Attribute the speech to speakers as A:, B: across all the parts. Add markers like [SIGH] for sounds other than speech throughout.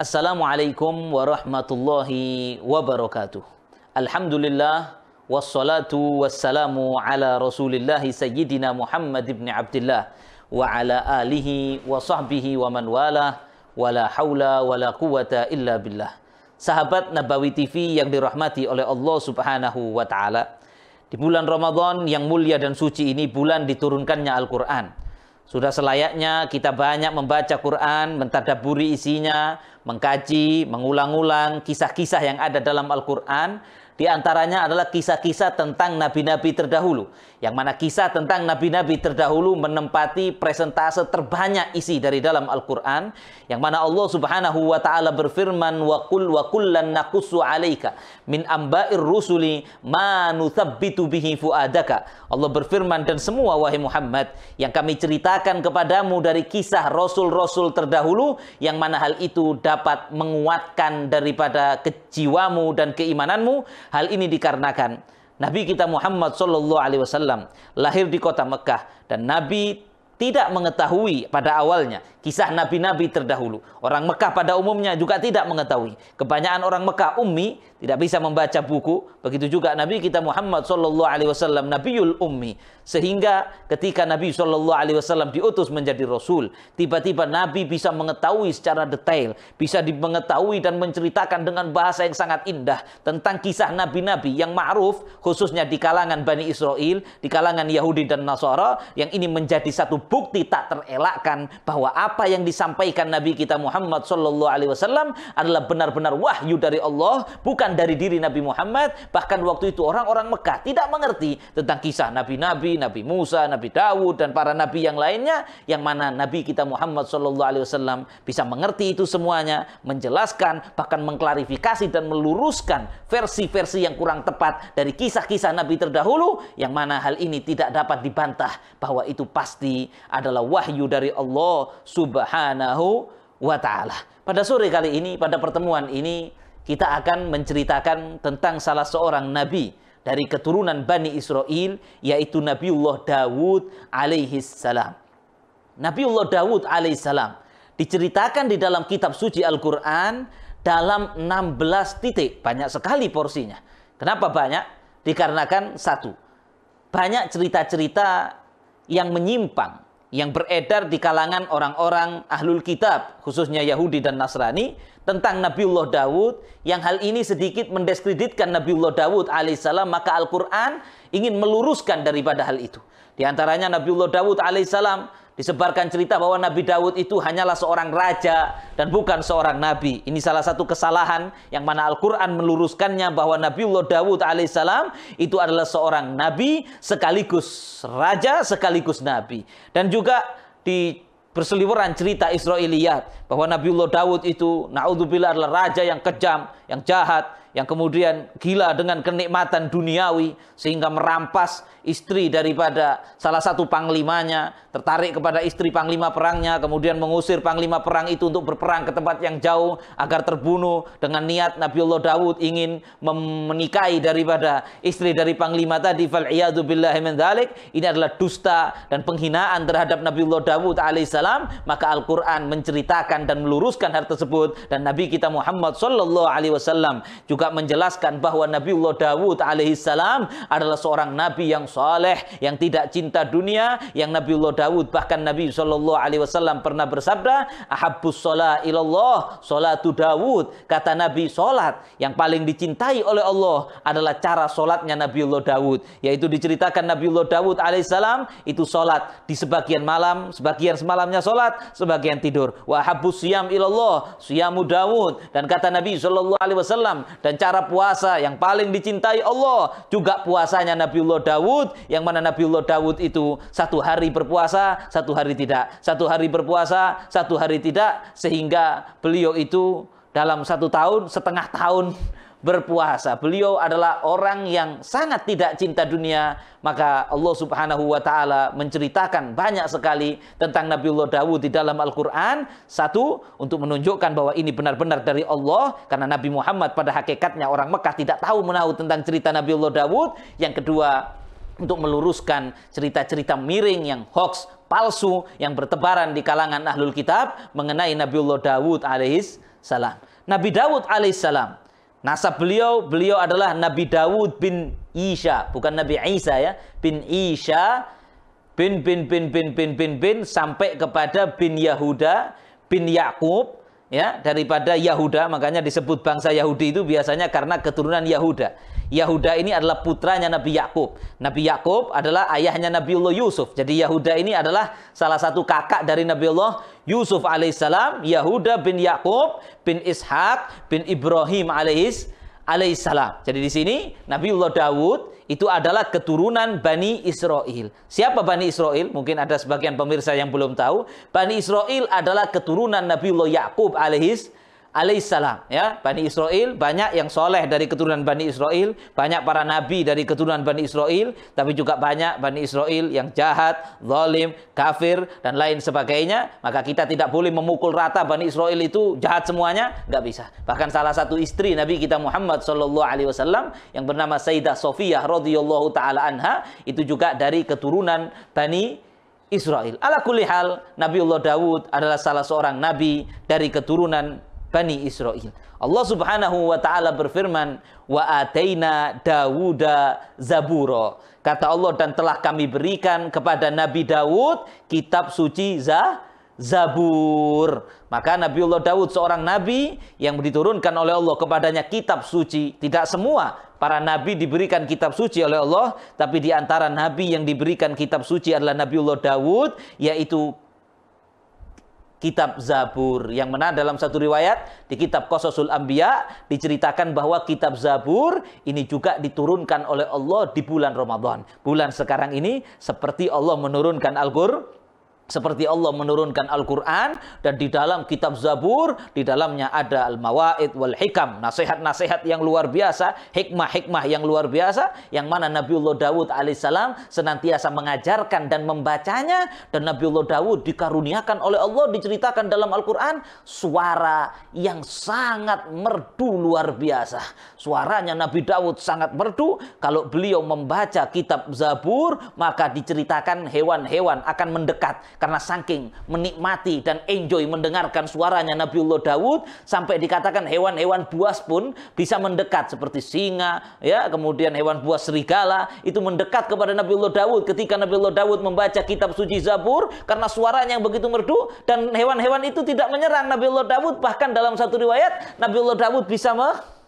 A: Assalamualaikum warahmatullahi wabarakatuh. Alhamdulillah wassalatu wassalamu ala Rasulillah sayyidina Muhammad ibn Abdullah wa ala alihi wa sahbihi wa man wala wala haula wala quwata illa billah. Sahabat Nabawi TV yang dirahmati oleh Allah Subhanahu wa taala. Di bulan Ramadan yang mulia dan suci ini bulan diturunkannya Al-Qur'an sudah selayaknya kita banyak membaca Quran, mentadaburi isinya, mengkaji, mengulang-ulang kisah-kisah yang ada dalam Al-Quran. Di antaranya adalah kisah-kisah tentang nabi-nabi terdahulu yang mana kisah tentang nabi-nabi terdahulu menempati presentase terbanyak isi dari dalam Al-Qur'an yang mana Allah Subhanahu wa taala berfirman wa qul wa kullan naqussu 'alaika min amba'ir rusuli ma nuthabbitu bihi fuadaka Allah berfirman dan semua wahai Muhammad yang kami ceritakan kepadamu dari kisah rasul-rasul terdahulu yang mana hal itu dapat menguatkan daripada kejiwamu dan keimananmu hal ini dikarenakan Nabi kita Muhammad Shallallahu Alaihi Wasallam lahir di kota Mekah dan Nabi tidak mengetahui pada awalnya kisah nabi-nabi terdahulu. Orang Mekah pada umumnya juga tidak mengetahui. Kebanyakan orang Mekah ummi tidak bisa membaca buku. Begitu juga Nabi kita Muhammad Shallallahu Alaihi Wasallam Nabiul Ummi. Sehingga ketika Nabi Shallallahu Alaihi Wasallam diutus menjadi Rasul, tiba-tiba Nabi bisa mengetahui secara detail, bisa mengetahui dan menceritakan dengan bahasa yang sangat indah tentang kisah nabi-nabi yang ma'ruf khususnya di kalangan Bani Israel, di kalangan Yahudi dan Nasara yang ini menjadi satu bukti tak terelakkan bahwa apa yang disampaikan Nabi kita Muhammad Shallallahu Alaihi Wasallam adalah benar-benar wahyu dari Allah, bukan dari diri Nabi Muhammad. Bahkan waktu itu orang-orang Mekah tidak mengerti tentang kisah nabi-nabi, Nabi Musa, Nabi Dawud dan para nabi yang lainnya, yang mana Nabi kita Muhammad Shallallahu Alaihi Wasallam bisa mengerti itu semuanya, menjelaskan bahkan mengklarifikasi dan meluruskan versi-versi yang kurang tepat dari kisah-kisah Nabi terdahulu, yang mana hal ini tidak dapat dibantah bahwa itu pasti adalah wahyu dari Allah Subhanahu wa taala. Pada sore kali ini, pada pertemuan ini kita akan menceritakan tentang salah seorang nabi dari keturunan Bani Israel yaitu Nabiullah Dawud alaihi salam. Nabiullah Dawud alaihi salam diceritakan di dalam kitab suci Al-Qur'an dalam 16 titik, banyak sekali porsinya. Kenapa banyak? Dikarenakan satu, banyak cerita-cerita yang menyimpang yang beredar di kalangan orang-orang ahlul kitab, khususnya Yahudi dan Nasrani, tentang Nabiullah Dawud, yang hal ini sedikit mendiskreditkan Nabiullah Dawud alaihissalam, maka Al-Quran ingin meluruskan daripada hal itu. Di antaranya Nabiullah Dawud alaihissalam Disebarkan cerita bahwa Nabi Daud itu hanyalah seorang raja dan bukan seorang nabi. Ini salah satu kesalahan yang mana Al-Quran meluruskannya bahwa Nabiullah Daud alaihissalam itu adalah seorang nabi sekaligus raja sekaligus nabi. Dan juga di berseliweran cerita Israiliyat bahwa Nabiullah Daud itu naudzubillah adalah raja yang kejam, yang jahat, yang kemudian gila dengan kenikmatan duniawi sehingga merampas istri daripada salah satu panglimanya, tertarik kepada istri panglima perangnya, kemudian mengusir panglima perang itu untuk berperang ke tempat yang jauh agar terbunuh dengan niat Nabiullah Dawud ingin menikahi daripada istri dari panglima tadi fal billahi Ini adalah dusta dan penghinaan terhadap Nabiullah Dawud alaihissalam, maka Al-Qur'an menceritakan dan meluruskan hal tersebut dan Nabi kita Muhammad sallallahu alaihi wasallam juga menjelaskan bahwa Nabiullah Dawud alaihissalam adalah seorang nabi yang Soleh yang tidak cinta dunia, yang Nabi Nabiullah Dawud bahkan Nabi Shallallahu Alaihi Wasallam pernah bersabda, ahabus sholat ilallah, sholatu Dawud. Kata Nabi, sholat yang paling dicintai oleh Allah adalah cara sholatnya Nabiullah Dawud. Yaitu diceritakan Nabi Nabiullah Dawud alaihissalam itu solat di sebagian malam, sebagian semalamnya solat, sebagian tidur. Wahabus siam ilallah, siamu Dawud. Dan kata Nabi Shallallahu Alaihi Wasallam dan cara puasa yang paling dicintai Allah juga puasanya Nabiullah Dawud Dawud yang mana Nabiullah Dawud itu satu hari berpuasa, satu hari tidak, satu hari berpuasa, satu hari tidak sehingga beliau itu dalam satu tahun setengah tahun berpuasa. Beliau adalah orang yang sangat tidak cinta dunia, maka Allah Subhanahu wa taala menceritakan banyak sekali tentang Nabiullah Dawud di dalam Al-Qur'an. Satu, untuk menunjukkan bahwa ini benar-benar dari Allah karena Nabi Muhammad pada hakikatnya orang Mekah tidak tahu menahu tentang cerita Nabiullah Dawud. Yang kedua, untuk meluruskan cerita-cerita miring yang hoax, palsu, yang bertebaran di kalangan ahlul kitab mengenai Nabiullah Dawud alaihis salam. Nabi Dawud alaihissalam. Nasab beliau, beliau adalah Nabi Dawud bin Isha, bukan Nabi Isa ya, bin Isha, bin bin bin bin bin bin bin sampai kepada bin Yahuda, bin Yakub, ya daripada Yahuda, makanya disebut bangsa Yahudi itu biasanya karena keturunan Yahuda. Yahuda ini adalah putranya Nabi Yakub. Nabi Yakub adalah ayahnya Nabi Nabiullah Yusuf. Jadi Yahuda ini adalah salah satu kakak dari Nabi Nabiullah Yusuf alaihissalam. Yahuda bin Yakub bin Ishak bin Ibrahim alaihis alaihissalam. Jadi di sini Nabi Nabiullah Dawud itu adalah keturunan Bani Israel. Siapa Bani Israel? Mungkin ada sebagian pemirsa yang belum tahu. Bani Israel adalah keturunan Nabi Nabiullah Yakub alaihissalam alaihissalam ya Bani Israel banyak yang soleh dari keturunan Bani Israel banyak para nabi dari keturunan Bani Israel tapi juga banyak Bani Israel yang jahat zalim kafir dan lain sebagainya maka kita tidak boleh memukul rata Bani Israel itu jahat semuanya nggak bisa bahkan salah satu istri Nabi kita Muhammad Shallallahu Alaihi Wasallam yang bernama Sayyidah Sofia radhiyallahu taala anha itu juga dari keturunan Bani Israel. Ala kulli hal, Nabiullah Dawud adalah salah seorang nabi dari keturunan Bani Israel. Allah Subhanahu wa taala berfirman, "Wa ataina Dawuda Zaburo." Kata Allah dan telah kami berikan kepada Nabi Dawud kitab suci Za Zabur. Maka Nabiullah Dawud seorang nabi yang diturunkan oleh Allah kepadanya kitab suci. Tidak semua para nabi diberikan kitab suci oleh Allah, tapi di antara nabi yang diberikan kitab suci adalah Nabiullah Dawud yaitu kitab Zabur. Yang mana dalam satu riwayat di kitab Qasasul Anbiya diceritakan bahwa kitab Zabur ini juga diturunkan oleh Allah di bulan Ramadan. Bulan sekarang ini seperti Allah menurunkan Al-Qur'an seperti Allah menurunkan Al-Quran dan di dalam kitab Zabur di dalamnya ada al-mawaid wal hikam nasihat-nasihat yang luar biasa hikmah-hikmah yang luar biasa yang mana Nabiullah Dawud alaihissalam senantiasa mengajarkan dan membacanya dan Nabiullah Dawud dikaruniakan oleh Allah diceritakan dalam Al-Quran suara yang sangat merdu luar biasa suaranya Nabi Dawud sangat merdu kalau beliau membaca kitab Zabur maka diceritakan hewan-hewan akan mendekat karena saking menikmati dan enjoy mendengarkan suaranya Nabiullah Dawud sampai dikatakan hewan-hewan buas pun bisa mendekat seperti singa ya kemudian hewan buas serigala itu mendekat kepada Nabiullah Dawud ketika Nabiullah Dawud membaca kitab suci Zabur karena suaranya yang begitu merdu dan hewan-hewan itu tidak menyerang Nabiullah Dawud bahkan dalam satu riwayat Nabiullah Dawud bisa me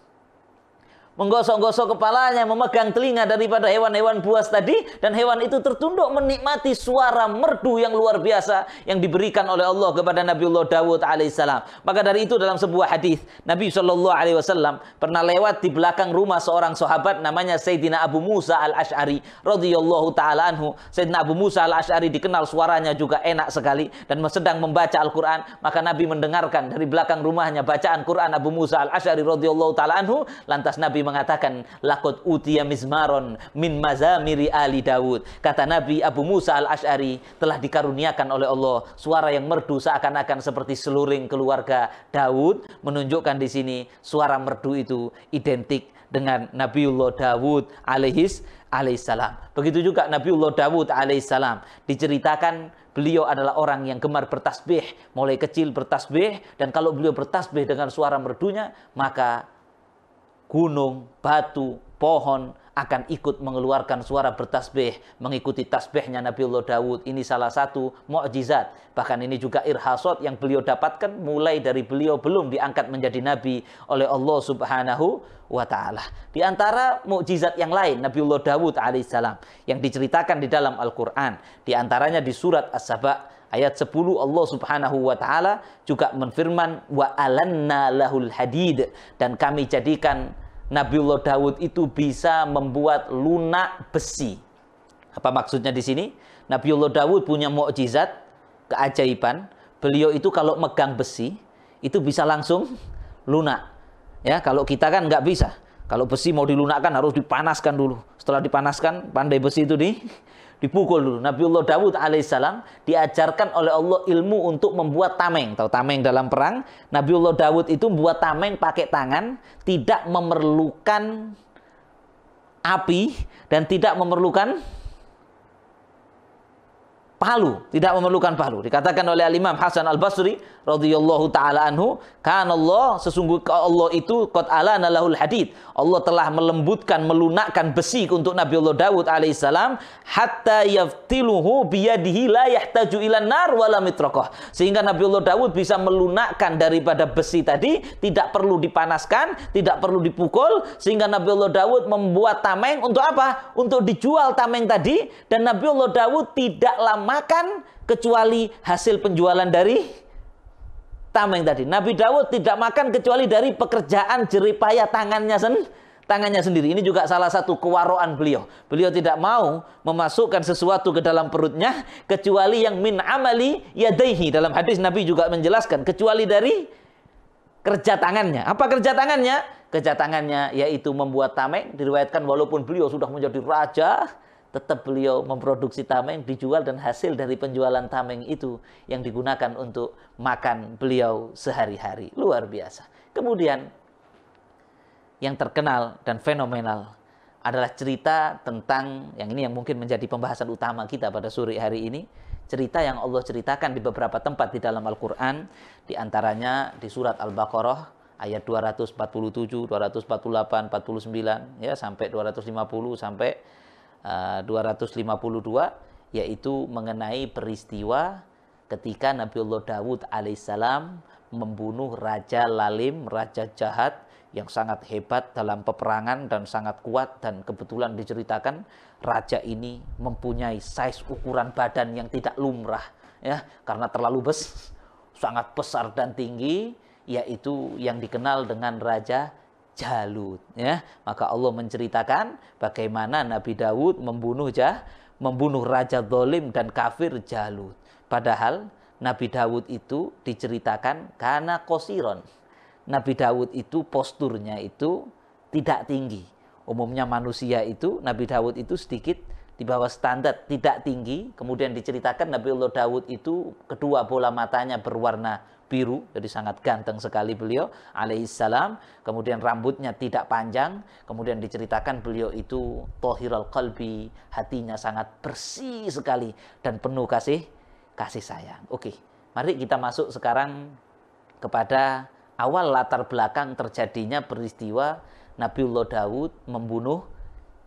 A: menggosok-gosok kepalanya, memegang telinga daripada hewan-hewan buas tadi dan hewan itu tertunduk menikmati suara merdu yang luar biasa yang diberikan oleh Allah kepada Nabiullah Dawud alaihissalam. Maka dari itu dalam sebuah hadis Nabi Shallallahu alaihi wasallam pernah lewat di belakang rumah seorang sahabat namanya Sayyidina Abu Musa al Ashari radhiyallahu taala anhu. Sayyidina Abu Musa al Ashari dikenal suaranya juga enak sekali dan sedang membaca Al-Qur'an, maka Nabi mendengarkan dari belakang rumahnya bacaan Quran Abu Musa al Ashari radhiyallahu taala anhu, lantas Nabi mengatakan lakot utia mizmaron min mazamiri ali Dawud. Kata Nabi Abu Musa al Ashari telah dikaruniakan oleh Allah suara yang merdu seakan-akan seperti seluring keluarga Dawud menunjukkan di sini suara merdu itu identik dengan Nabiullah Dawud alaihis alaihissalam. Begitu juga Nabiullah Dawud alaihissalam diceritakan beliau adalah orang yang gemar bertasbih, mulai kecil bertasbih dan kalau beliau bertasbih dengan suara merdunya maka gunung, batu, pohon akan ikut mengeluarkan suara bertasbih, mengikuti tasbihnya Nabi Allah Dawud. Ini salah satu mukjizat. Bahkan ini juga irhasot yang beliau dapatkan mulai dari beliau belum diangkat menjadi nabi oleh Allah Subhanahu wa taala. Di antara mukjizat yang lain Nabi Allah Dawud alaihissalam yang diceritakan di dalam Al-Qur'an, di antaranya di surat As-Saba ayat 10 Allah Subhanahu wa taala juga menfirman wa alanna lahul hadid dan kami jadikan Nabiullah Daud itu bisa membuat lunak besi. Apa maksudnya di sini? Nabiullah Daud punya mukjizat, keajaiban. Beliau itu kalau megang besi, itu bisa langsung [LAUGHS] lunak. Ya, kalau kita kan nggak bisa. Kalau besi mau dilunakkan harus dipanaskan dulu. Setelah dipanaskan, pandai besi itu di [LAUGHS] dipukul dulu. Nabiullah Dawud alaihissalam diajarkan oleh Allah ilmu untuk membuat tameng. Tahu tameng dalam perang? Nabiullah Dawud itu membuat tameng pakai tangan, tidak memerlukan api dan tidak memerlukan palu, tidak memerlukan palu. Dikatakan oleh Al Imam Hasan Al Basri radhiyallahu taala anhu, kan Allah sesungguhnya Allah itu qad alana lahul hadid." Allah telah melembutkan, melunakkan besi untuk Nabi Allah Dawud alaihissalam hatta yaftiluhu biyadihi la yahtaju ilan nar wala mitraqah. Sehingga Nabi Allah Daud bisa melunakkan daripada besi tadi, tidak perlu dipanaskan, tidak perlu dipukul sehingga Nabi Allah Daud membuat tameng untuk apa? Untuk dijual tameng tadi dan Nabi Allah Daud tidak lama makan kecuali hasil penjualan dari tameng tadi. Nabi Dawud tidak makan kecuali dari pekerjaan jeripaya tangannya sendiri tangannya sendiri. Ini juga salah satu kewaroan beliau. Beliau tidak mau memasukkan sesuatu ke dalam perutnya kecuali yang min amali yadaihi. Dalam hadis Nabi juga menjelaskan kecuali dari kerja tangannya. Apa kerja tangannya? Kerja tangannya yaitu membuat tameng. Diriwayatkan walaupun beliau sudah menjadi raja, tetap beliau memproduksi tameng dijual dan hasil dari penjualan tameng itu yang digunakan untuk makan beliau sehari-hari. Luar biasa. Kemudian yang terkenal dan fenomenal adalah cerita tentang yang ini yang mungkin menjadi pembahasan utama kita pada sore hari ini cerita yang Allah ceritakan di beberapa tempat di dalam Al-Qur'an di antaranya di surat Al-Baqarah ayat 247, 248, 49 ya sampai 250 sampai 252 eh, yaitu mengenai peristiwa ketika Nabi Allah Dawud alaihissalam membunuh raja lalim, raja jahat yang sangat hebat dalam peperangan dan sangat kuat dan kebetulan diceritakan raja ini mempunyai size ukuran badan yang tidak lumrah ya karena terlalu besar, sangat besar dan tinggi yaitu yang dikenal dengan raja Jalut ya. Maka Allah menceritakan bagaimana Nabi Dawud membunuh jah, membunuh raja zalim dan kafir Jalut. Padahal Nabi Dawud itu diceritakan karena kosiron. Nabi Dawud itu posturnya itu tidak tinggi. Umumnya manusia itu Nabi Dawud itu sedikit di bawah standar tidak tinggi. Kemudian diceritakan Nabi Allah Dawud itu kedua bola matanya berwarna biru, jadi sangat ganteng sekali beliau alaihissalam. Kemudian rambutnya tidak panjang, kemudian diceritakan beliau itu tohiral qalbi, hatinya sangat bersih sekali dan penuh kasih kasih sayang. Oke, mari kita masuk sekarang kepada awal latar belakang terjadinya peristiwa Nabi Allah Dawud membunuh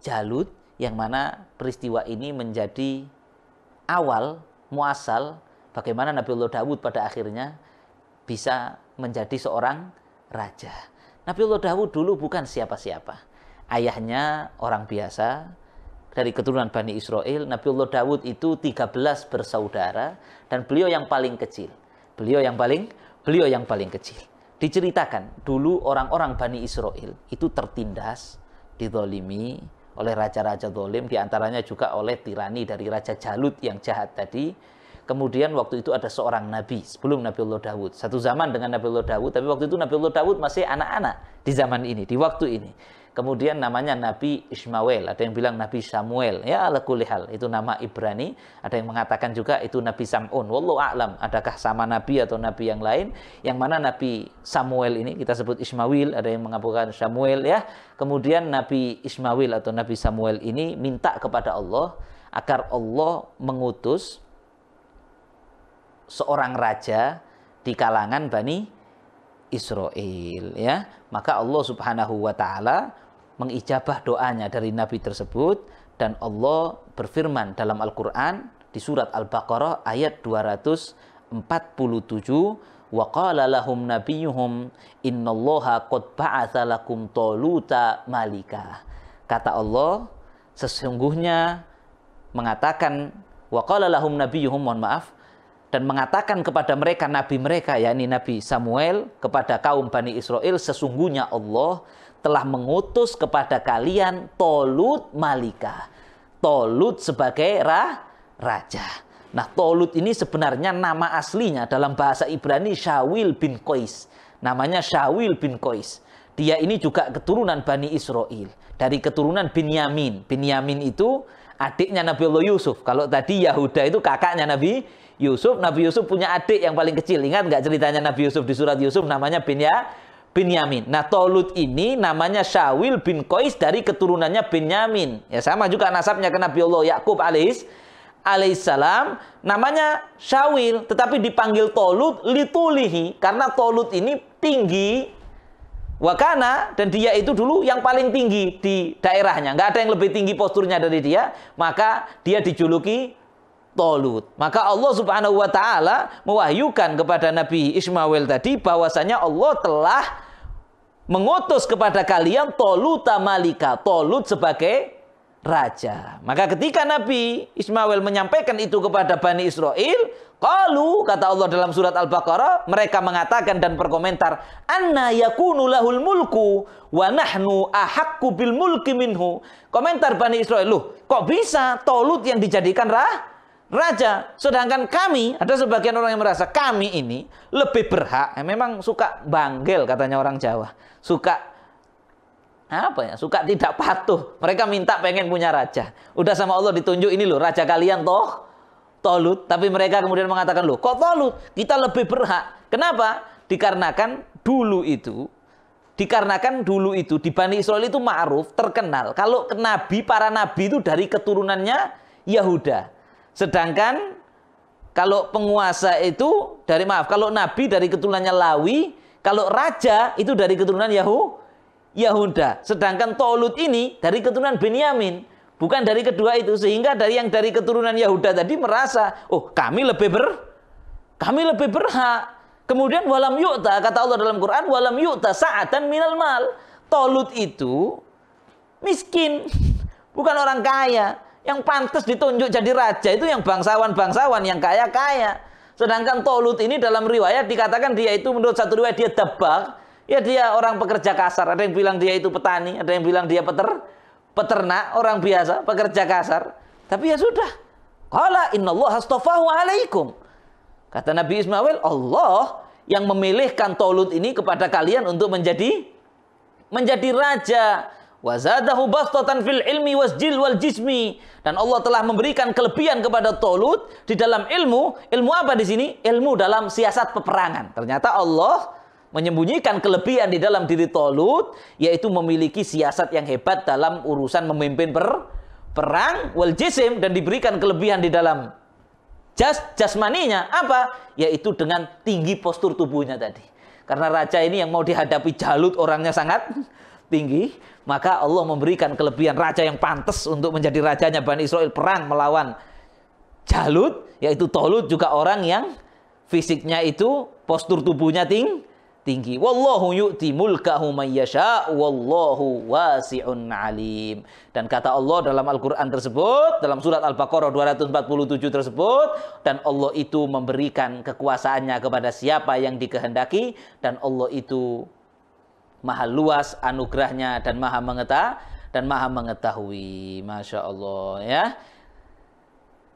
A: Jalut yang mana peristiwa ini menjadi awal muasal bagaimana Nabi Allah Dawud pada akhirnya bisa menjadi seorang raja. Nabi Allah Dawud dulu bukan siapa-siapa. Ayahnya orang biasa dari keturunan Bani Israel. Allah Dawud itu 13 bersaudara dan beliau yang paling kecil. Beliau yang paling beliau yang paling kecil. Diceritakan dulu orang-orang Bani Israel itu tertindas, didolimi, oleh raja-raja dolim, diantaranya juga oleh tirani dari Raja Jalut yang jahat tadi. Kemudian waktu itu ada seorang nabi sebelum nabi allah Dawud. Satu zaman dengan nabi allah Dawud, tapi waktu itu nabi allah Dawud masih anak-anak di zaman ini, di waktu ini. Kemudian namanya Nabi Ismail, ada yang bilang Nabi Samuel. Ya ala kulihal, itu nama Ibrani. Ada yang mengatakan juga itu Nabi Sam'un. Wallahu a'lam, adakah sama Nabi atau Nabi yang lain? Yang mana Nabi Samuel ini, kita sebut Ismail, ada yang mengabulkan Samuel ya. Kemudian Nabi Ismail atau Nabi Samuel ini minta kepada Allah agar Allah mengutus seorang raja di kalangan Bani Israel ya maka Allah Subhanahu wa taala mengijabah doanya dari nabi tersebut dan Allah berfirman dalam Al-Qur'an di surat Al-Baqarah ayat 247 wa لَهُمْ نَبِيُّهُمْ إِنَّ اللَّهَ qad بَعَثَ لَكُمْ taluta malika kata Allah sesungguhnya mengatakan wa لَهُمْ نَبِيُّهُمْ mohon maaf dan mengatakan kepada mereka nabi mereka yakni nabi Samuel kepada kaum Bani Israel sesungguhnya Allah telah mengutus kepada kalian Tolut Malika. Tolut sebagai ra, raja. Nah, Tolut ini sebenarnya nama aslinya dalam bahasa Ibrani Syawil bin Kois Namanya Syawil bin Kois Dia ini juga keturunan Bani Israel. Dari keturunan bin Yamin. Bin Yamin itu adiknya Nabi Allah Yusuf. Kalau tadi Yahuda itu kakaknya Nabi Yusuf. Nabi Yusuf punya adik yang paling kecil. Ingat nggak ceritanya Nabi Yusuf di surat Yusuf namanya bin ya bin Yamin. Nah, Tolut ini namanya Syawil bin Qais dari keturunannya bin Yamin. Ya sama juga nasabnya ke Nabi Allah Yakub alaihis alaihissalam namanya Syawil tetapi dipanggil Tolut litulihi karena Tolut ini tinggi wakana dan dia itu dulu yang paling tinggi di daerahnya nggak ada yang lebih tinggi posturnya dari dia maka dia dijuluki Tolut. Maka Allah Subhanahu wa taala mewahyukan kepada Nabi Ismail tadi bahwasanya Allah telah mengutus kepada kalian Toluta Malika, Tolut sebagai raja. Maka ketika Nabi Ismail menyampaikan itu kepada Bani Israel, kalu kata Allah dalam surat Al-Baqarah, mereka mengatakan dan berkomentar, Anna yakunu lahul mulku, wa nahnu ahakku bil mulki minhu. Komentar Bani Israel, loh kok bisa Tolut yang dijadikan rah? raja. Sedangkan kami, ada sebagian orang yang merasa kami ini lebih berhak. Ya, memang suka banggel katanya orang Jawa. Suka apa ya? Suka tidak patuh. Mereka minta pengen punya raja. Udah sama Allah ditunjuk ini loh raja kalian toh. Tolut, tapi mereka kemudian mengatakan loh, kok tolut? Kita lebih berhak. Kenapa? Dikarenakan dulu itu dikarenakan dulu itu di Bani Israel itu ma'ruf, terkenal. Kalau nabi, para nabi itu dari keturunannya Yahuda. Sedangkan kalau penguasa itu dari maaf, kalau nabi dari keturunannya Lawi, kalau raja itu dari keturunan Yahu, Yahuda. Sedangkan Tolut ini dari keturunan Benyamin, bukan dari kedua itu sehingga dari yang dari keturunan Yahuda tadi merasa, "Oh, kami lebih ber kami lebih berhak." Kemudian walam yu'ta kata Allah dalam Quran, walam yu'ta sa'atan minal mal. Tolut itu miskin, [LAUGHS] bukan orang kaya. Yang pantas ditunjuk jadi raja itu yang bangsawan-bangsawan, yang kaya-kaya. Sedangkan Tolut ini dalam riwayat dikatakan dia itu menurut satu riwayat dia debak. Ya dia orang pekerja kasar. Ada yang bilang dia itu petani, ada yang bilang dia peter, peternak, orang biasa, pekerja kasar. Tapi ya sudah. Qala innallaha astafahu alaikum. Kata Nabi Ismail, Allah yang memilihkan Tolut ini kepada kalian untuk menjadi menjadi raja. Wazadahu fil ilmi wasjil wal jismi. Dan Allah telah memberikan kelebihan kepada Tolut di dalam ilmu. Ilmu apa di sini? Ilmu dalam siasat peperangan. Ternyata Allah menyembunyikan kelebihan di dalam diri Tolut. Yaitu memiliki siasat yang hebat dalam urusan memimpin per perang. Wal jisim dan diberikan kelebihan di dalam jas jasmaninya. Apa? Yaitu dengan tinggi postur tubuhnya tadi. Karena raja ini yang mau dihadapi Jalut orangnya sangat tinggi, maka Allah memberikan kelebihan raja yang pantas untuk menjadi rajanya Bani Israel perang melawan Jalut, yaitu Tolut juga orang yang fisiknya itu postur tubuhnya ting tinggi. Wallahu yu'ti mulkahu man yasha wallahu wasi'un alim. Dan kata Allah dalam Al-Qur'an tersebut, dalam surat Al-Baqarah 247 tersebut, dan Allah itu memberikan kekuasaannya kepada siapa yang dikehendaki dan Allah itu maha luas anugerahnya dan maha mengeta dan maha mengetahui. Masya Allah ya.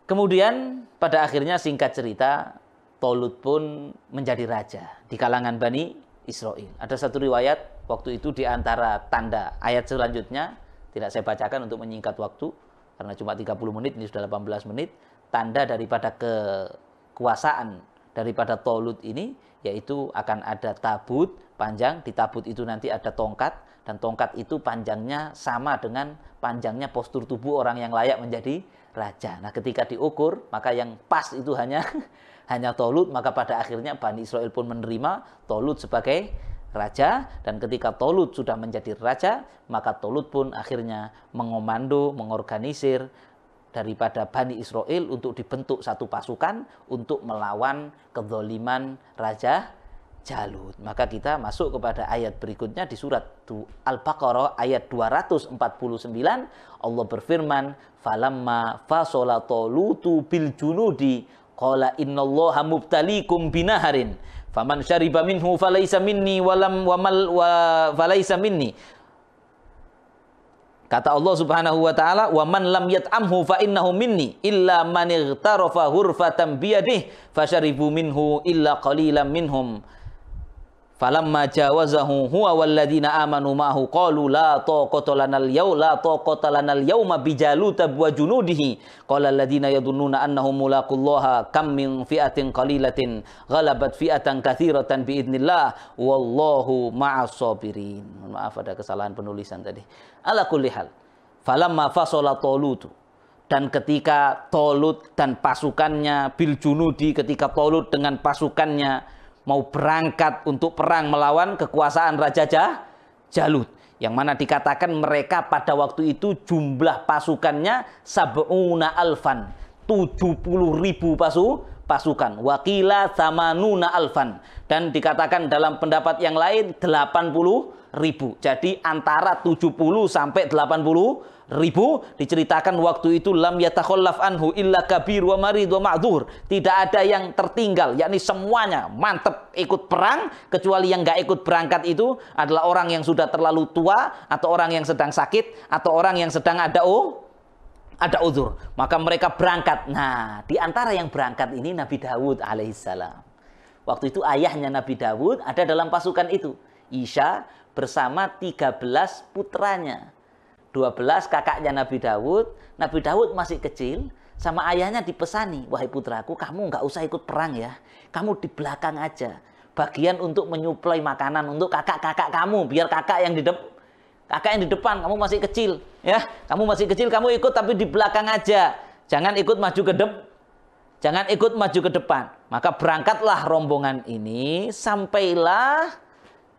A: Kemudian pada akhirnya singkat cerita Tolut pun menjadi raja di kalangan Bani Israel. Ada satu riwayat waktu itu di antara tanda ayat selanjutnya tidak saya bacakan untuk menyingkat waktu karena cuma 30 menit ini sudah 18 menit tanda daripada kekuasaan daripada Tolut ini yaitu akan ada tabut panjang, di tabut itu nanti ada tongkat, dan tongkat itu panjangnya sama dengan panjangnya postur tubuh orang yang layak menjadi raja. Nah ketika diukur, maka yang pas itu hanya [LAUGHS] hanya Tolut, maka pada akhirnya Bani Israel pun menerima Tolut sebagai raja dan ketika Tolut sudah menjadi raja maka Tolut pun akhirnya mengomando, mengorganisir daripada Bani Israel untuk dibentuk satu pasukan untuk melawan kedoliman Raja Jalut. Maka kita masuk kepada ayat berikutnya di surat Al-Baqarah ayat 249 Allah berfirman falamma fasolato lutu bil junudi qala innallaha mubtalikum binaharin faman syariba minhu falaisa minni walam wamal wa falaisa minni Kata Allah Subhanahu wa taala, "Wa man lam yat'amhu fa innahu minni illa man ightarafa hurfatan biyadihi fasharibu minhu illa qalilan minhum." Falamma jawazahu huwa walladzina amanu mahu qalu la taqata al-yaw la taqata lanal yauma bijaluta wa junudihi qala alladzina yadunnuna annahum mulaqullaha kam min fi'atin qalilatin ghalabat fi'atan katsiratan idnillah wallahu ma'as sabirin. Maaf ada kesalahan penulisan tadi. Ala kulli hal. Falamma fasala Talut dan ketika Tolut dan pasukannya bil junudi ketika Tolut dengan pasukannya mau berangkat untuk perang melawan kekuasaan Raja Jah, Jalut. Yang mana dikatakan mereka pada waktu itu jumlah pasukannya sab'una alfan. 70 ribu pasu, pasukan. Wakila zamanuna alfan. Dan dikatakan dalam pendapat yang lain 80 ribu. Jadi antara 70 sampai 80 ribu diceritakan waktu itu lam yatakhallaf anhu illa kabir wa marid wa ma'dzur. Tidak ada yang tertinggal, yakni semuanya mantep ikut perang kecuali yang nggak ikut berangkat itu adalah orang yang sudah terlalu tua atau orang yang sedang sakit atau orang yang sedang ada oh ada uzur. Maka mereka berangkat. Nah, di antara yang berangkat ini Nabi Dawud alaihissalam. Waktu itu ayahnya Nabi Dawud ada dalam pasukan itu. Isya bersama 13 putranya. 12 kakaknya Nabi Dawud. Nabi Dawud masih kecil, sama ayahnya dipesani, wahai putraku, kamu nggak usah ikut perang ya. Kamu di belakang aja. Bagian untuk menyuplai makanan untuk kakak-kakak kamu, biar kakak yang di depan kakak yang di depan kamu masih kecil ya kamu masih kecil kamu ikut tapi di belakang aja jangan ikut maju ke depan jangan ikut maju ke depan maka berangkatlah rombongan ini sampailah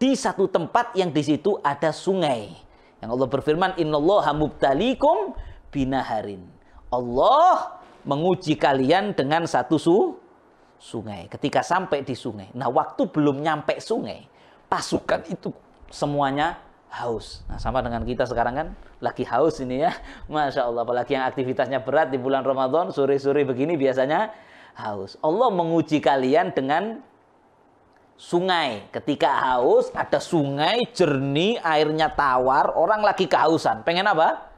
A: di satu tempat yang di situ ada sungai yang Allah berfirman, "Innallaha mubtalikum binaharin." Allah menguji kalian dengan satu su sungai. Ketika sampai di sungai. Nah, waktu belum nyampe sungai, pasukan itu semuanya haus. Nah, sama dengan kita sekarang kan lagi haus ini ya. [LAUGHS] Masya Allah, apalagi yang aktivitasnya berat di bulan Ramadan, sore-sore begini biasanya haus. Allah menguji kalian dengan sungai. Ketika haus, ada sungai jernih, airnya tawar, orang lagi kehausan. Pengen apa?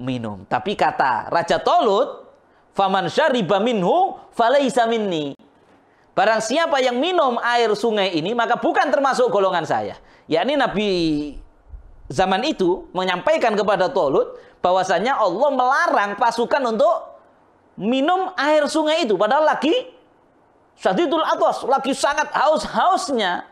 A: Minum. Tapi kata Raja Tolut, faman syariba minhu falaisa minni. Barang siapa yang minum air sungai ini, maka bukan termasuk golongan saya. Yakni Nabi zaman itu menyampaikan kepada Tolut bahwasanya Allah melarang pasukan untuk minum air sungai itu. Padahal lagi syadidul atas, lagi sangat haus-hausnya.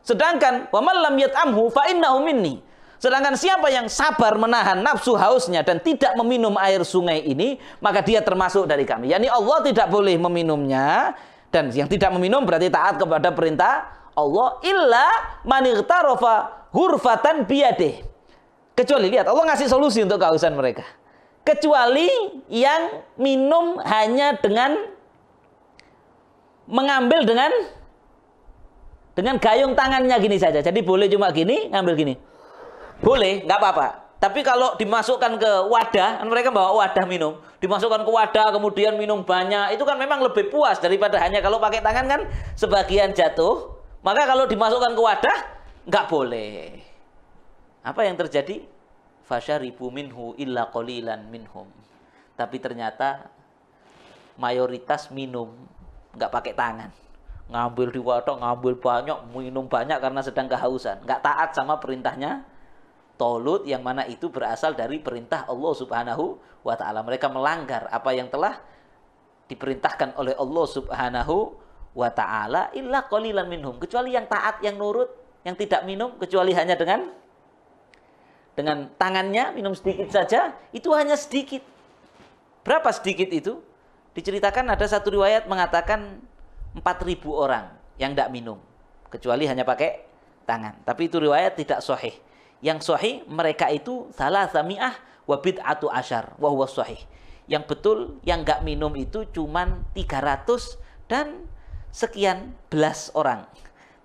A: Sedangkan waman lam yat'amhu fa innahu minni. Sedangkan siapa yang sabar menahan nafsu hausnya dan tidak meminum air sungai ini, maka dia termasuk dari kami. Yani Allah tidak boleh meminumnya dan yang tidak meminum berarti taat kepada perintah Allah illa manirtarofa hurfatan biadeh. Kecuali lihat Allah ngasih solusi untuk kehausan mereka. Kecuali yang minum hanya dengan mengambil dengan dengan gayung tangannya gini saja. Jadi boleh cuma gini, ngambil gini. Boleh, nggak apa-apa. Tapi kalau dimasukkan ke wadah, kan mereka bawa wadah minum, dimasukkan ke wadah kemudian minum banyak, itu kan memang lebih puas daripada hanya kalau pakai tangan kan sebagian jatuh. Maka kalau dimasukkan ke wadah nggak boleh. Apa yang terjadi? fasharibu minhu illa qalilan minhum. Tapi ternyata mayoritas minum nggak pakai tangan ngambil di wadah, ngambil banyak, minum banyak karena sedang kehausan. Nggak taat sama perintahnya tolut yang mana itu berasal dari perintah Allah Subhanahu wa taala. Mereka melanggar apa yang telah diperintahkan oleh Allah Subhanahu wa taala illa qalilan minhum, kecuali yang taat, yang nurut, yang tidak minum kecuali hanya dengan dengan tangannya minum sedikit saja, itu hanya sedikit. Berapa sedikit itu? diceritakan ada satu riwayat mengatakan 4000 orang yang tidak minum kecuali hanya pakai tangan. Tapi itu riwayat tidak sahih. Yang sahih mereka itu salah samiah wa bid'atu asyar Wahuwa sahih. Yang betul yang tidak minum itu cuman 300 dan sekian belas orang.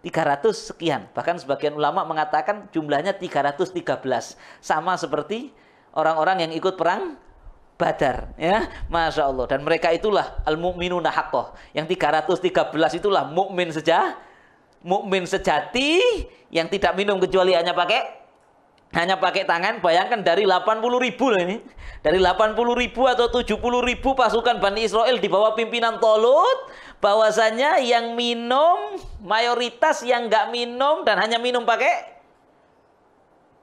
A: 300 sekian. Bahkan sebagian ulama mengatakan jumlahnya 313. Sama seperti orang-orang yang ikut perang Badar ya Masya Allah dan mereka itulah al-mu'minuna haqqah yang 313 itulah mukmin sejati mukmin sejati yang tidak minum kecuali hanya pakai hanya pakai tangan bayangkan dari 80 ribu loh ini dari 80 ribu atau 70 ribu pasukan Bani Israel di bawah pimpinan Tolut bahwasanya yang minum mayoritas yang nggak minum dan hanya minum pakai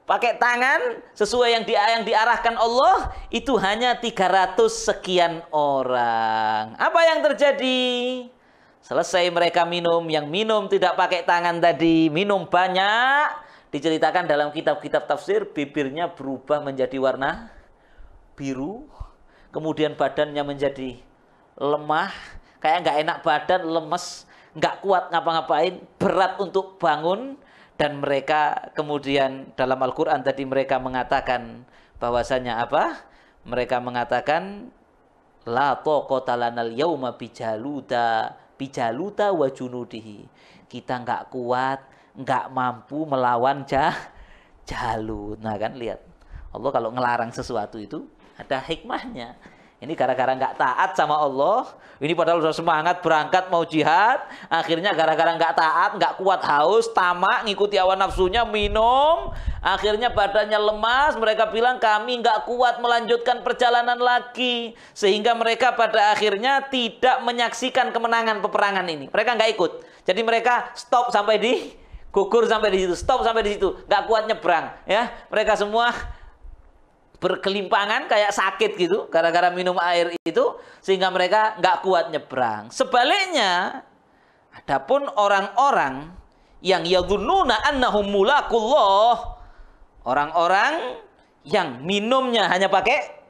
A: pakai tangan sesuai yang di, yang diarahkan Allah itu hanya 300 sekian orang. Apa yang terjadi? Selesai mereka minum, yang minum tidak pakai tangan tadi, minum banyak, diceritakan dalam kitab-kitab tafsir bibirnya berubah menjadi warna biru, kemudian badannya menjadi lemah, kayak nggak enak badan, lemes, nggak kuat ngapa-ngapain, berat untuk bangun, dan mereka kemudian dalam Al-Qur'an tadi mereka mengatakan bahwasanya apa? Mereka mengatakan la taqata lanal yauma bijaluta bijaluta wa junudihi. Kita nggak kuat, nggak mampu melawan jah Jalut. Nah kan lihat. Allah kalau ngelarang sesuatu itu ada hikmahnya. Ini gara-gara nggak taat sama Allah. Ini padahal sudah semangat berangkat mau jihad. Akhirnya gara-gara nggak taat, nggak kuat haus, tamak, ngikuti awan nafsunya, minum. Akhirnya badannya lemas. Mereka bilang kami nggak kuat melanjutkan perjalanan lagi. Sehingga mereka pada akhirnya tidak menyaksikan kemenangan peperangan ini. Mereka nggak ikut. Jadi mereka stop sampai di gugur sampai di situ, stop sampai di situ, nggak kuat nyebrang, ya. Mereka semua berkelimpangan kayak sakit gitu gara-gara minum air itu sehingga mereka nggak kuat nyebrang. Sebaliknya, adapun orang-orang yang yadhununa annahum mulakullah, orang-orang yang minumnya hanya pakai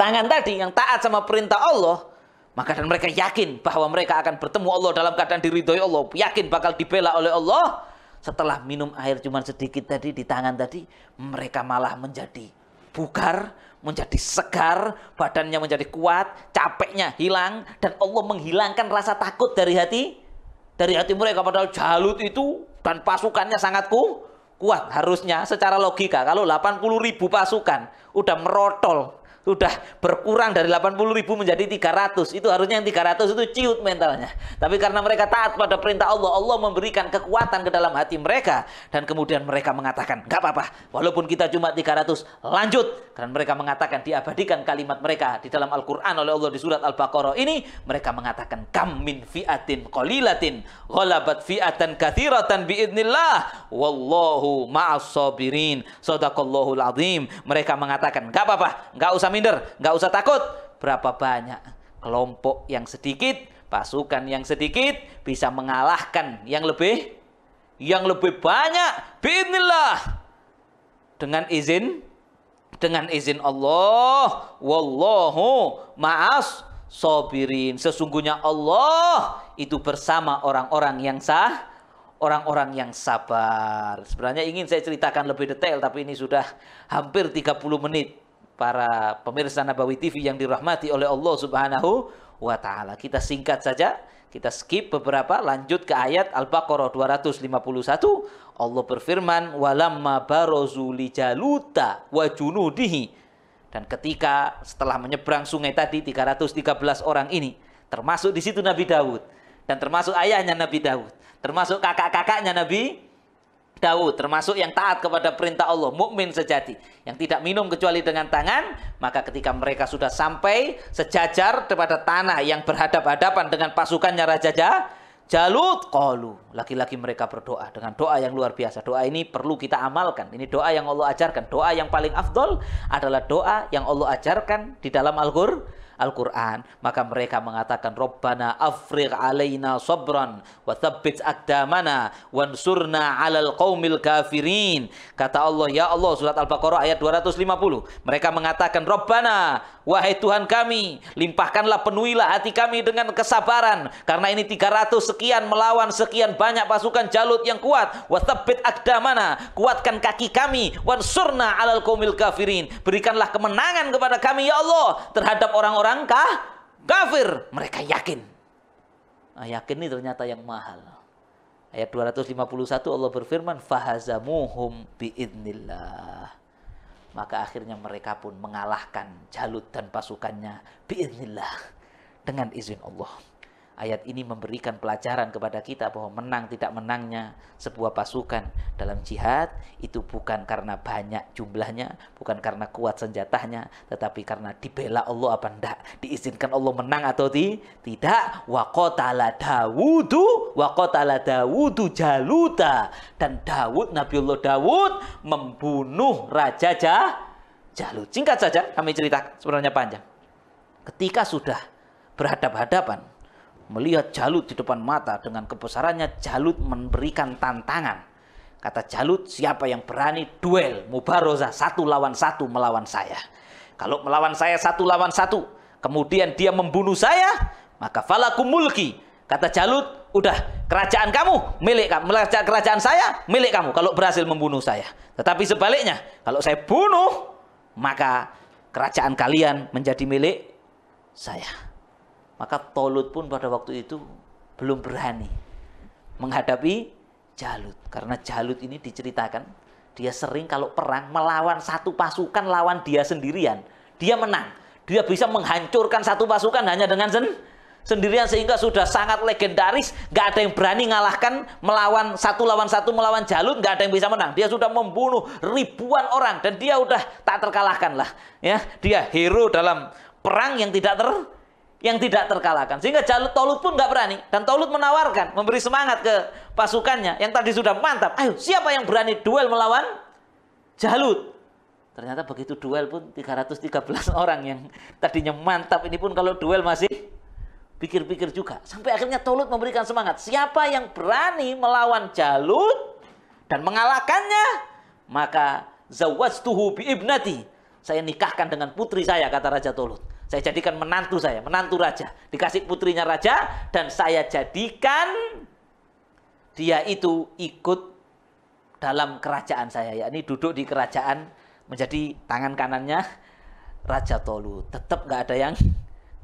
A: tangan tadi yang taat sama perintah Allah, maka dan mereka yakin bahwa mereka akan bertemu Allah dalam keadaan diridhoi Allah, yakin bakal dibela oleh Allah. Setelah minum air cuma sedikit tadi di tangan tadi, mereka malah menjadi bugar, menjadi segar, badannya menjadi kuat, capeknya hilang, dan Allah menghilangkan rasa takut dari hati dari hati mereka. Padahal Jalut itu dan pasukannya sangat ku, kuat. Harusnya secara logika, kalau 80 ribu pasukan udah merotol sudah berkurang dari 80 ribu menjadi 300 itu harusnya yang 300 itu ciut mentalnya tapi karena mereka taat pada perintah Allah Allah memberikan kekuatan ke dalam hati mereka dan kemudian mereka mengatakan gak apa-apa walaupun kita cuma 300 lanjut karena mereka mengatakan diabadikan kalimat mereka di dalam Al-Quran oleh Allah di surat Al-Baqarah ini mereka mengatakan kam min fiatin qalilatin ghalabat fiatan kathiratan biidnillah wallahu ma'as sabirin sadaqallahul azim mereka mengatakan gak apa-apa nggak usah minder, nggak usah takut. Berapa banyak kelompok yang sedikit, pasukan yang sedikit bisa mengalahkan yang lebih yang lebih banyak Binilah dengan izin dengan izin Allah wallahu ma'as sobirin sesungguhnya Allah itu bersama orang-orang yang sah orang-orang yang sabar sebenarnya ingin saya ceritakan lebih detail tapi ini sudah hampir 30 menit para pemirsa Nabawi TV yang dirahmati oleh Allah Subhanahu wa taala. Kita singkat saja, kita skip beberapa lanjut ke ayat Al-Baqarah 251. Allah berfirman, "Walamma barazu li Jaluta wa junudihi." Dan ketika setelah menyeberang sungai tadi 313 orang ini, termasuk di situ Nabi Daud dan termasuk ayahnya Nabi Daud, termasuk kakak-kakaknya Nabi Daud termasuk yang taat kepada perintah Allah, mukmin sejati yang tidak minum kecuali dengan tangan, maka ketika mereka sudah sampai sejajar kepada tanah yang berhadap-hadapan dengan pasukannya Raja Jalut qalu laki-laki mereka berdoa dengan doa yang luar biasa. Doa ini perlu kita amalkan. Ini doa yang Allah ajarkan. Doa yang paling afdol adalah doa yang Allah ajarkan di dalam Al-Qur'an Al-Quran. Maka mereka mengatakan, Rabbana afriq alaina sabran wa thabbit akdamana wansurna alal qawmil kafirin. Kata Allah, Ya Allah, surat Al-Baqarah ayat 250. Mereka mengatakan, Rabbana Wahai Tuhan kami, limpahkanlah penuhilah hati kami dengan kesabaran karena ini 300 sekian melawan sekian banyak pasukan Jalut yang kuat. Wasabbit akdamana, kuatkan kaki kami. Wansurna alal qaumil kafirin. Berikanlah kemenangan kepada kami ya Allah terhadap orang-orang kafir. Mereka yakin. Nah, yakin ini ternyata yang mahal. Ayat 251 Allah berfirman fahazamuhum biidnillah maka akhirnya mereka pun mengalahkan Jalut dan pasukannya biiznillah dengan izin Allah. Ayat ini memberikan pelajaran kepada kita bahwa menang tidak menangnya sebuah pasukan dalam jihad itu bukan karena banyak jumlahnya, bukan karena kuat senjatanya, tetapi karena dibela Allah apa tidak, diizinkan Allah menang atau di, tidak. Wa qatala Dawudu wa qatala Dawudu Jaluta dan Dawud Nabiullah Dawud membunuh raja jah, Jalut. Singkat saja kami cerita sebenarnya panjang. Ketika sudah berhadapan hadapan melihat Jalut di depan mata dengan kebesarannya Jalut memberikan tantangan. Kata Jalut, siapa yang berani duel Mubaroza satu lawan satu melawan saya. Kalau melawan saya satu lawan satu, kemudian dia membunuh saya, maka falaku mulki. Kata Jalut, udah kerajaan kamu milik kamu, kerajaan saya milik kamu kalau berhasil membunuh saya. Tetapi sebaliknya, kalau saya bunuh, maka kerajaan kalian menjadi milik saya. Maka Tolut pun pada waktu itu belum berani menghadapi Jalut. Karena Jalut ini diceritakan, dia sering kalau perang melawan satu pasukan lawan dia sendirian. Dia menang. Dia bisa menghancurkan satu pasukan hanya dengan sen sendirian sehingga sudah sangat legendaris gak ada yang berani ngalahkan melawan satu lawan satu melawan Jalut gak ada yang bisa menang dia sudah membunuh ribuan orang dan dia udah tak terkalahkan lah ya dia hero dalam perang yang tidak ter yang tidak terkalahkan. Sehingga Jalut Tolut pun nggak berani. Dan Tolut menawarkan, memberi semangat ke pasukannya yang tadi sudah mantap. Ayo, siapa yang berani duel melawan Jalut? Ternyata begitu duel pun 313 [LAUGHS] orang yang tadinya mantap ini pun kalau duel masih pikir-pikir juga. Sampai akhirnya Tolut memberikan semangat. Siapa yang berani melawan Jalut dan mengalahkannya, maka zawastuhu bi ibnati. Saya nikahkan dengan putri saya, kata Raja Tolut. Saya jadikan menantu saya, menantu raja. Dikasih putrinya raja dan saya jadikan dia itu ikut dalam kerajaan saya, yakni duduk di kerajaan menjadi tangan kanannya Raja Tolu. Tetap nggak ada yang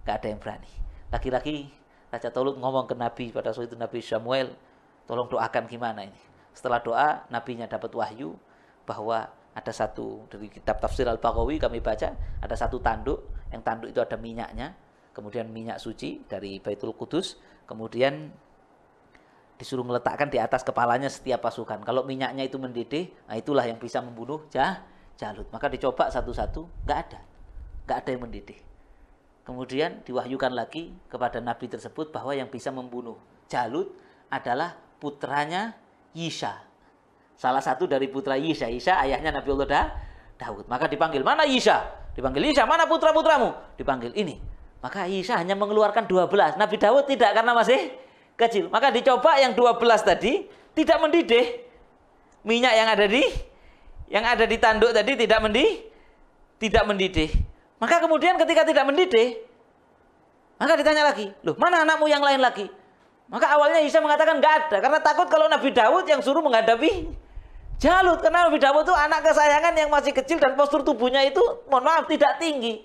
A: nggak ada yang berani. Laki-laki Raja Tolu ngomong ke Nabi pada saat itu Nabi Samuel, tolong doakan gimana ini. Setelah doa, nabinya dapat wahyu bahwa ada satu dari kitab tafsir Al-Baghawi kami baca, ada satu tanduk yang tanduk itu ada minyaknya, kemudian minyak suci dari Baitul Kudus, kemudian disuruh meletakkan di atas kepalanya setiap pasukan. Kalau minyaknya itu mendidih, nah itulah yang bisa membunuh jah, Jalut. Maka dicoba satu-satu, nggak ada. Nggak ada yang mendidih. Kemudian diwahyukan lagi kepada nabi tersebut bahwa yang bisa membunuh Jalut adalah putranya Yisha. Salah satu dari putra Yisha. Yisha ayahnya Nabi Allah Daud. Maka dipanggil, mana Yisha? Dipanggil Isa, mana putra-putramu? Dipanggil ini. Maka Isa hanya mengeluarkan 12. Nabi Daud tidak karena masih kecil. Maka dicoba yang 12 tadi tidak mendidih. Minyak yang ada di yang ada di tanduk tadi tidak mendidih. Tidak mendidih. Maka kemudian ketika tidak mendidih, maka ditanya lagi, loh mana anakmu yang lain lagi? Maka awalnya Isa mengatakan nggak ada karena takut kalau Nabi Daud yang suruh menghadapi Jalut kenal Nabi Dawud itu anak kesayangan yang masih kecil dan postur tubuhnya itu mohon maaf tidak tinggi.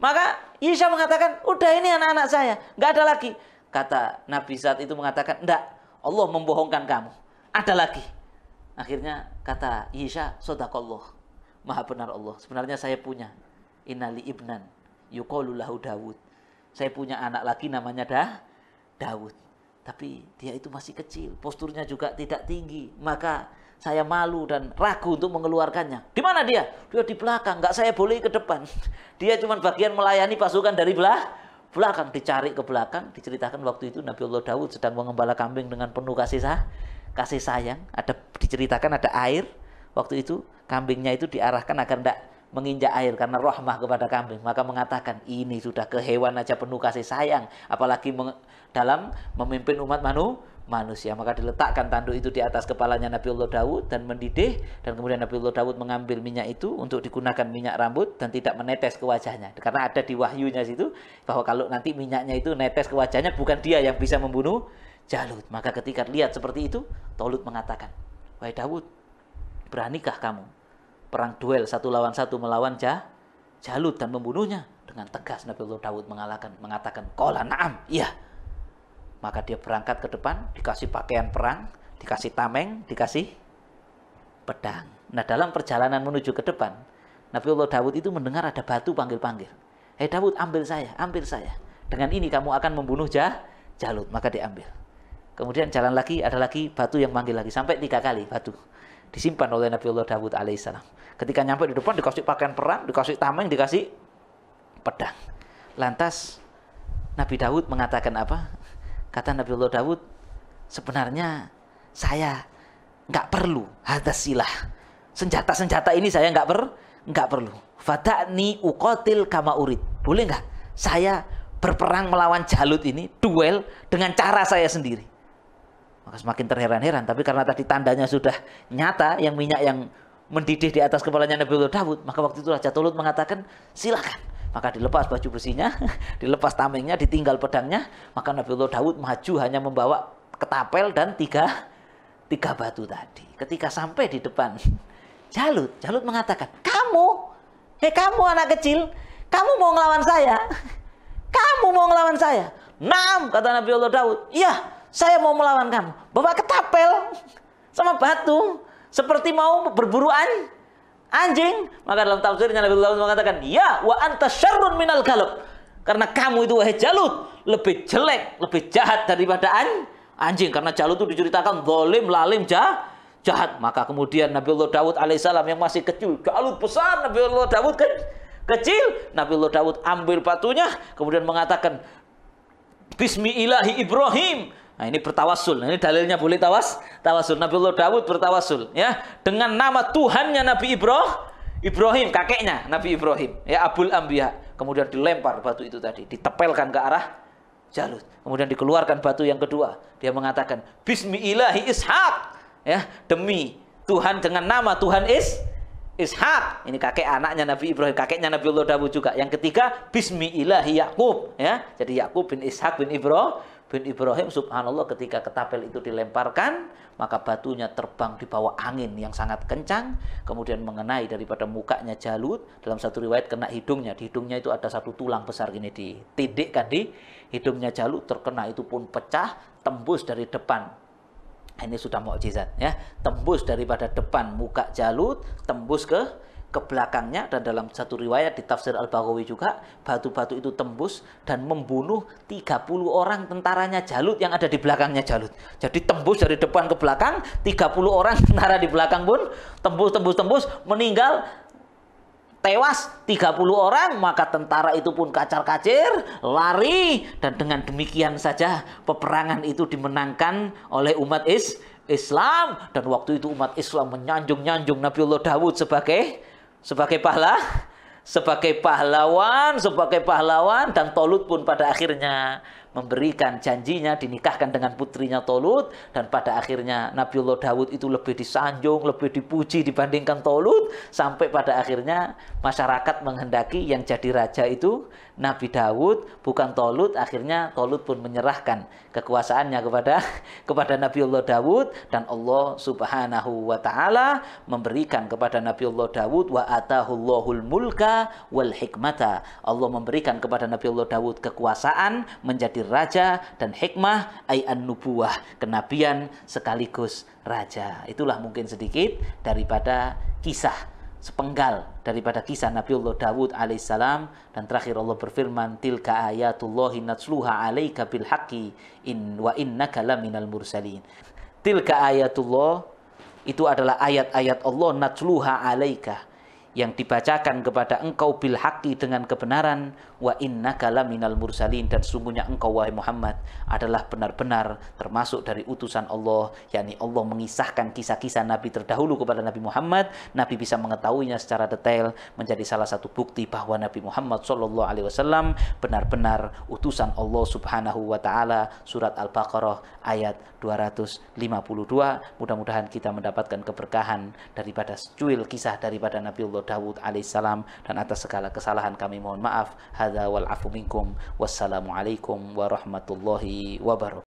A: Maka Yisha mengatakan, udah ini anak-anak saya, nggak ada lagi. Kata Nabi saat itu mengatakan, enggak, Allah membohongkan kamu, ada lagi. Akhirnya kata Yisha, sodakallah, maha benar Allah, sebenarnya saya punya. Inali ibnan, yukolulahu Dawud. Saya punya anak lagi namanya dah Dawud. Tapi dia itu masih kecil, posturnya juga tidak tinggi. Maka saya malu dan ragu untuk mengeluarkannya. Di mana dia? Dia di belakang, nggak saya boleh ke depan. [LAUGHS] Dia cuma bagian melayani pasukan dari belah belakang dicari ke belakang. Diceritakan waktu itu Nabi Allah Daud sedang mengembala kambing dengan penuh kasih sah, kasih sayang. Ada diceritakan ada air. Waktu itu kambingnya itu diarahkan agar tidak menginjak air karena rahmah kepada kambing maka mengatakan ini sudah ke hewan aja penuh kasih sayang apalagi dalam memimpin umat manusia manusia. Maka diletakkan tanduk itu di atas kepalanya Allah Dawud dan mendidih dan kemudian Allah Dawud mengambil minyak itu untuk digunakan minyak rambut dan tidak menetes ke wajahnya. Karena ada di wahyunya situ bahwa kalau nanti minyaknya itu netes ke wajahnya bukan dia yang bisa membunuh Jalut. Maka ketika lihat seperti itu, Tolut mengatakan, Wahai Dawud, beranikah kamu perang duel satu lawan satu melawan Jah, Jalut dan membunuhnya? Dengan tegas Allah Dawud mengalahkan, mengatakan, Kola naam, iya maka dia berangkat ke depan, dikasih pakaian perang, dikasih tameng, dikasih pedang. Nah, dalam perjalanan menuju ke depan, Nabi Allah Dawud itu mendengar ada batu panggil-panggil. Hei eh, Dawud, ambil saya, ambil saya. Dengan ini kamu akan membunuh jah, Jalut. Maka diambil. Kemudian jalan lagi, ada lagi batu yang manggil lagi. Sampai tiga kali batu. Disimpan oleh Nabi Allah Dawud alaihissalam. Ketika nyampe di depan, dikasih pakaian perang, dikasih tameng, dikasih pedang. Lantas Nabi Daud mengatakan apa? Kata Nabiullah Dawud, sebenarnya saya nggak perlu silah Senjata-senjata ini saya nggak per nggak perlu. Fadani ukotil kama urid. Boleh nggak? Saya berperang melawan Jalut ini, duel dengan cara saya sendiri. Maka semakin terheran-heran. Tapi karena tadi tandanya sudah nyata, yang minyak yang mendidih di atas kepalanya Nabi Dawud, maka waktu itulah Tulut mengatakan, silakan maka dilepas baju besinya, [LAUGHS] dilepas tamengnya, ditinggal pedangnya. Maka Nabi Allah Daud maju hanya membawa ketapel dan tiga tiga batu tadi. Ketika sampai di depan [LAUGHS] Jalut, Jalut mengatakan, "Kamu, eh kamu anak kecil, kamu mau ngelawan saya? [LAUGHS] Kamu mau ngelawan saya?" "Nam," kata Nabi Allah Daud. "Iya, saya mau melawan kamu. Bawa ketapel sama batu seperti mau berburuan anjing. Maka dalam tafsirnya Nabi Muhammad mengatakan, "Ya wa anta syarrun minal kalb." Karena kamu itu wahai Jalut lebih jelek, lebih jahat daripada an anjing karena Jalut itu diceritakan zalim, lalim, jah, jahat. Maka kemudian Nabi Allah Daud alaihissalam yang masih kecil, Jalut besar, Nabi Allah Daud ke kecil, Nabi Allah Daud ambil patunya kemudian mengatakan Bismi ilahi Ibrahim Nah, ini bertawasul. Nah, ini dalilnya boleh tawas, tawasul. Nabi Allah Dawud bertawasul ya dengan nama Tuhannya Nabi Ibrahim, Ibrahim kakeknya Nabi Ibrahim ya Abul Ambiya. Kemudian dilempar batu itu tadi, ditepelkan ke arah Jalut. Kemudian dikeluarkan batu yang kedua. Dia mengatakan, Bismillahi Ishak. Ya, demi Tuhan dengan nama Tuhan Is Ishak. Ini kakek anaknya Nabi Ibrahim, kakeknya Nabi Allah Dawud juga. Yang ketiga, Bismillahirrahmanirrahim. Yakub. Ya, jadi Yakub bin Ishak bin Ibrahim bin Ibrahim subhanallah ketika ketapel itu dilemparkan maka batunya terbang di bawah angin yang sangat kencang kemudian mengenai daripada mukanya Jalut dalam satu riwayat kena hidungnya di hidungnya itu ada satu tulang besar gini ditindikkan di hidungnya Jalut terkena itu pun pecah tembus dari depan ini sudah mukjizat ya tembus daripada depan muka Jalut tembus ke ke belakangnya dan dalam satu riwayat di tafsir Al-Baghawi juga batu-batu itu tembus dan membunuh 30 orang tentaranya Jalut yang ada di belakangnya Jalut. Jadi tembus dari depan ke belakang, 30 orang tentara di belakang pun tembus tembus tembus meninggal tewas 30 orang maka tentara itu pun kacar-kacir lari dan dengan demikian saja peperangan itu dimenangkan oleh umat is Islam dan waktu itu umat Islam menyanjung-nyanjung Nabiullah Dawud sebagai sebagai pahala sebagai pahlawan sebagai pahlawan dan Tolut pun pada akhirnya memberikan janjinya dinikahkan dengan putrinya Tolut dan pada akhirnya Nabiullah Daud itu lebih disanjung, lebih dipuji dibandingkan Tolut sampai pada akhirnya masyarakat menghendaki yang jadi raja itu Nabi Dawud bukan Tolut akhirnya Tolut pun menyerahkan kekuasaannya kepada [LAUGHS] kepada Nabi Allah Dawud dan Allah Subhanahu wa taala memberikan kepada Nabi Allah Daud wa atahullahul mulka wal hikmata Allah memberikan kepada Nabi Allah Dawud kekuasaan menjadi raja dan hikmah ai an-nubuwah kenabian sekaligus raja itulah mungkin sedikit daripada kisah sepenggal daripada kisah Nabiullah Dawud alaihissalam dan terakhir Allah berfirman tilka ayatullahi natsluha alaika bilhaqi in wa innaka laminal mursalin tilka ayatullah itu adalah ayat-ayat Allah natsluha alaika yang dibacakan kepada engkau bilhaqi dengan kebenaran wa innaka laminal mursalin dan sungguhnya engkau wahai Muhammad adalah benar-benar termasuk dari utusan Allah yakni Allah mengisahkan kisah-kisah nabi terdahulu kepada Nabi Muhammad nabi bisa mengetahuinya secara detail menjadi salah satu bukti bahwa Nabi Muhammad Shallallahu alaihi wasallam benar-benar utusan Allah Subhanahu wa taala surat Al-Baqarah ayat 252 mudah-mudahan kita mendapatkan keberkahan daripada secuil kisah daripada Nabi Allah Dawud alaihissalam dan atas segala kesalahan kami mohon maaf هذا والعفو منكم والسلام عليكم ورحمة الله وبركاته